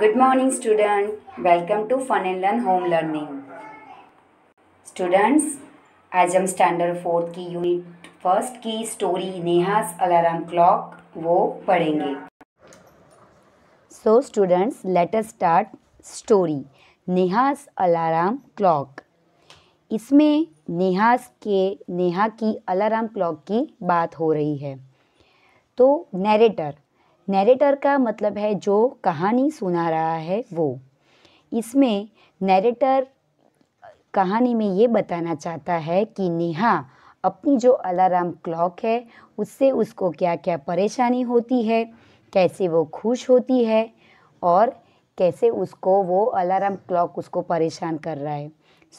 Good morning student welcome to fun and learn home learning students आज हम standard fourth की unit first की story Neha's alarm clock वो पढ़ेंगे so students let us start story Neha's alarm clock इसमें नेहास के नेहा की अलार्म क्लॉक की बात हो रही है तो नेरेटर नैरेटर का मतलब है जो कहानी सुना रहा है वो इसमें नैरेटर कहानी में ये बताना चाहता है कि नेहा अपनी जो अलार्म क्लॉक है उससे उसको क्या क्या परेशानी होती है कैसे वो खुश होती है और कैसे उसको वो अलार्म क्लॉक उसको परेशान कर रहा है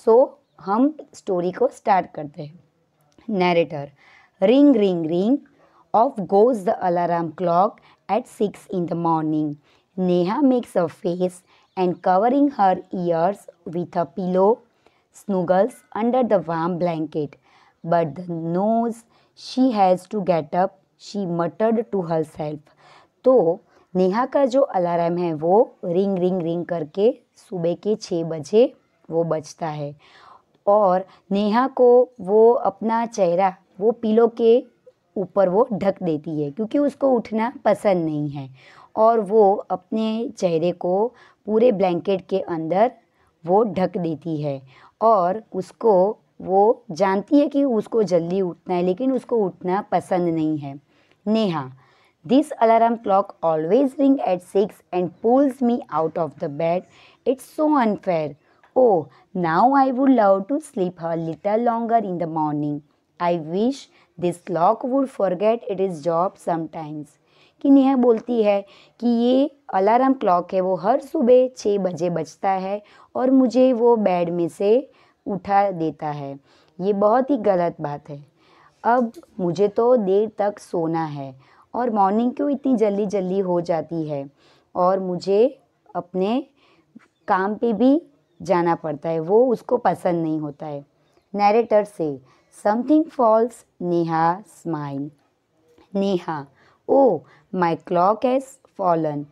सो so, हम स्टोरी को स्टार्ट करते हैं narrator ring ring ring off goes the alarm clock at 6 in the morning. Neha makes a face and covering her ears with a pillow, snuggles under the warm blanket. But the nose, she has to get up, she muttered to herself. to Neha का जो alarm है वो ring ring ring करके सुबह के छः बजे वो बजता है और नेहा को वो अपना चेहरा वो पिलो के ऊपर वो ढक देती है क्योंकि उसको उठना पसंद नहीं है और वो अपने चेहरे को पूरे ब्लैंकेट के अंदर वो ढक देती है और उसको वो जानती है कि उसको जल्दी उठना है लेकिन उसको उठना पसंद नहीं है Neha this alarm clock always ring at six and pulls me out of the bed it's so unfair oh now I would love to sleep her little longer in the morning I wish this clock would forget its job sometimes कि नेहा बोलती है कि ये alarm clock है वो हर सुबह छः बजे बजता है और मुझे वो बेड में से उठा देता है ये बहुत ही गलत बात है अब मुझे तो देर तक सोना है और मॉर्निंग क्यों इतनी जल्दी जल्दी हो जाती है और मुझे अपने काम पे भी जाना पड़ता है वो उसको पसंद नहीं होता है नरेटर से something falls Neha smile Neha oh my clock has fallen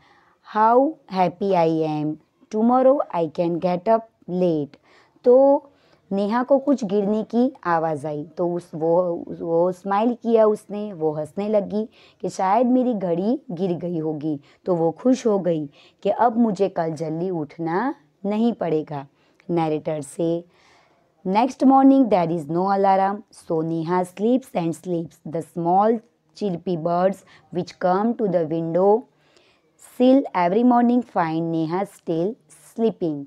how happy I am Tomorrow I can get up late तो नेहा को कुछ गिरने की आवाज़ आई तो उस वो वो स्माइल किया उसने वो हंसने लगी कि शायद मेरी घड़ी गिर गई होगी तो वो खुश हो गई कि अब मुझे कल जल्दी उठना नहीं पड़ेगा नैरेटर से Next morning, there is no alarm, so Neha sleeps and sleeps. The small chirpy birds which come to the window sill every morning find Neha still sleeping.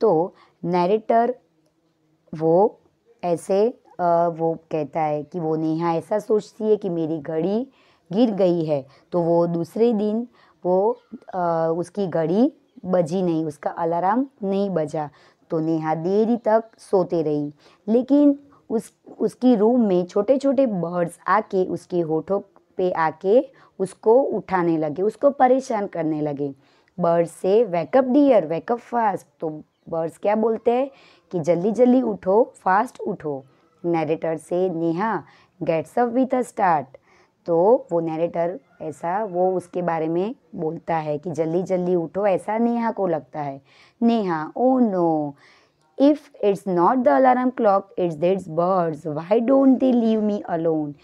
तो नरेटर वो ऐसे वो कहता है कि वो नेहा ऐसा सोचती है कि मेरी घड़ी गिर गई है तो वो दूसरे दिन वो उसकी घड़ी बजी नहीं उसका अलार्म नहीं बजा तो नेहा देरी तक सोते रही लेकिन उस उसकी रूम में छोटे छोटे बर्ड्स आके उसके होठों पे आके उसको उठाने लगे उसको परेशान करने लगे बर्ड्स से वेकअप डियर वेकअप फास्ट तो बर्ड्स क्या बोलते हैं कि जल्दी जल्दी उठो फास्ट उठो नरेटर से Neha gets up with a start तो वो नरेटर ऐसा वो उसके बारे में बोलता है कि जल्दी जल्दी उठो ऐसा नेहा को लगता है Neha oh no if it's not the alarm clock it's these birds why don't they leave me alone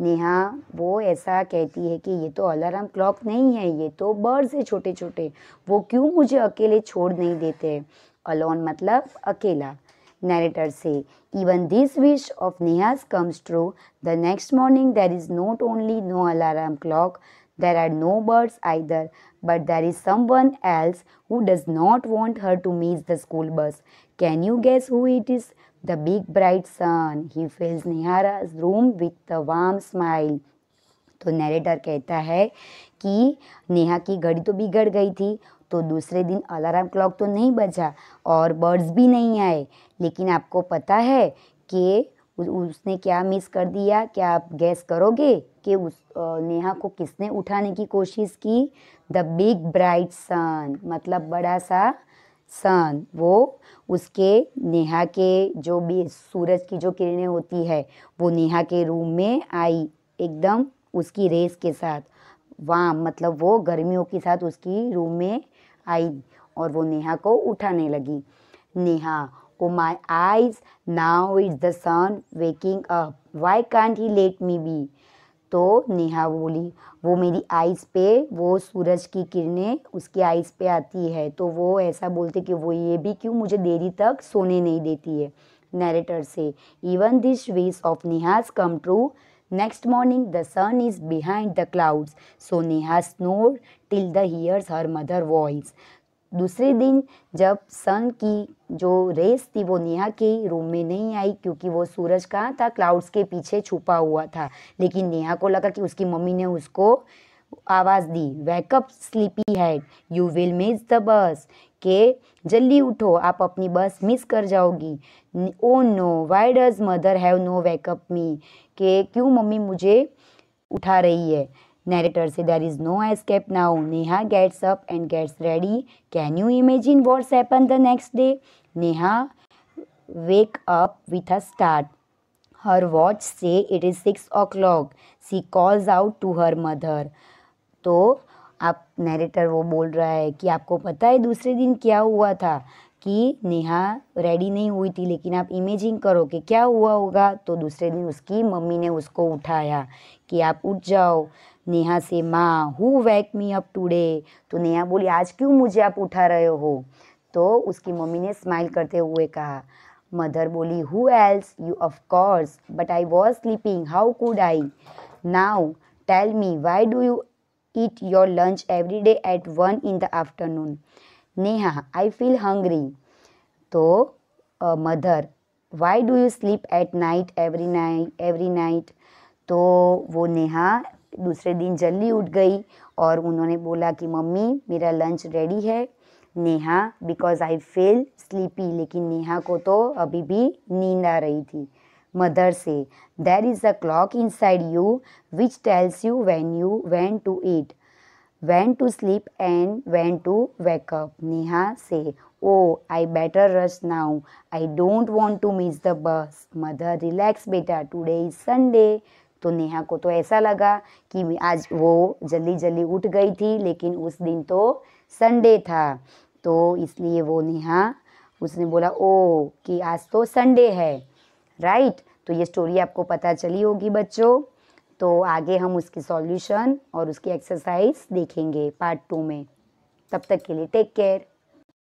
Neha वो ऐसा कहती है कि ये तो अलार्म क्लॉक नहीं है ये तो बर्ड्स है छोटे छोटे वो क्यों मुझे अकेले छोड़ नहीं देते अलोन मतलब अकेला narrator say. Even this wish of Neha's comes true. The next morning there is not only no alarm clock, there are no birds either, but there is someone else who does not want her to miss the school bus. Can you guess who it is? The big bright sun. He fills Nihara's room with a warm smile. तो narrator कहता है कि नेहा की घड़ी तो बिगड़ गई थी तो दूसरे दिन अलार्म क्लॉक तो नहीं बजा और बर्ड्स भी नहीं आए लेकिन आपको पता है कि उसने क्या मिस कर दिया क्या आप गैस करोगे कि उस नेहा को किसने उठाने की कोशिश की द बिग ब्राइट सन मतलब बड़ा सा सन वो उसके नेहा के जो भी सूरज की जो किरणें होती है वो नेहा के रूम में आई एकदम उसकी रेस के साथ वाम मतलब वो गर्मियों के साथ उसकी रूम में आई और वो नेहा को उठाने लगी Neha oh my eyes now is the sun waking up why can't he let me be तो नेहा बोली वो मेरी आइज़ पे वो सूरज की किरणें उसकी आइज़ पे आती है तो वो ऐसा बोलते कि वो ये भी क्यों मुझे देरी तक सोने नहीं देती है नरेटर से even this wish of Neha's come true Next morning, the sun is behind the clouds, so Neha snored till the hears her mother voice. दूसरे दिन जब सन की जो रेस थी वो नेहा के रूम में नहीं आई क्योंकि वो सूरज कहाँ था क्लाउड्स के पीछे छुपा हुआ था लेकिन नेहा को लगा कि उसकी मम्मी ने उसको आवाज़ दी wake up sleepy head you will miss the bus के जल्दी उठो आप अपनी बस मिस कर जाओगी oh no why does mother have no wake up me के क्यों मम्मी मुझे उठा रही है नैरेटर से there is no escape now Neha gets up and gets ready can you imagine what's happen the next day Neha wake up with a start her watch से it is six o'clock she calls out to her mother तो आप narrator वो बोल रहा है कि आपको पता है दूसरे दिन क्या हुआ था कि नेहा रेडी नहीं हुई थी लेकिन आप इमेजिंग करो कि क्या हुआ होगा तो दूसरे दिन उसकी मम्मी ने उसको उठाया कि आप उठ जाओ नेहा से माँ who woke me up today तो नेहा बोली आज क्यों मुझे आप उठा रहे हो तो उसकी मम्मी ने स्माइल करते हुए कहा मदर बोली who else you of course but I was sleeping how could I now tell me why do you eat your lunch every day at 1 in the afternoon neha i feel hungry to uh, mother why do you sleep at night every night every night तो वो नेहा दूसरे दिन जल्दी उठ गई और उन्होंने बोला कि मम्मी मेरा लंच रेडी है Neha because I feel sleepy लेकिन नेहा को तो अभी भी नींद आ रही थी मदर से there is a clock inside you which tells you when you when to eat when to sleep and when to wake up Neha से oh I better rush now I don't want to miss the bus mother relax बेटा today is Sunday तो नेहा को तो ऐसा लगा कि आज वो जल्दी जल्दी उठ गई थी लेकिन उस दिन तो संडे था तो इसलिए वो नेहा उसने बोला ओ oh, कि आज तो संडे है राइट तो ये स्टोरी आपको पता चली होगी बच्चों तो आगे हम उसकी सॉल्यूशन और उसकी एक्सरसाइज देखेंगे पार्ट टू में तब तक के लिए टेक केयर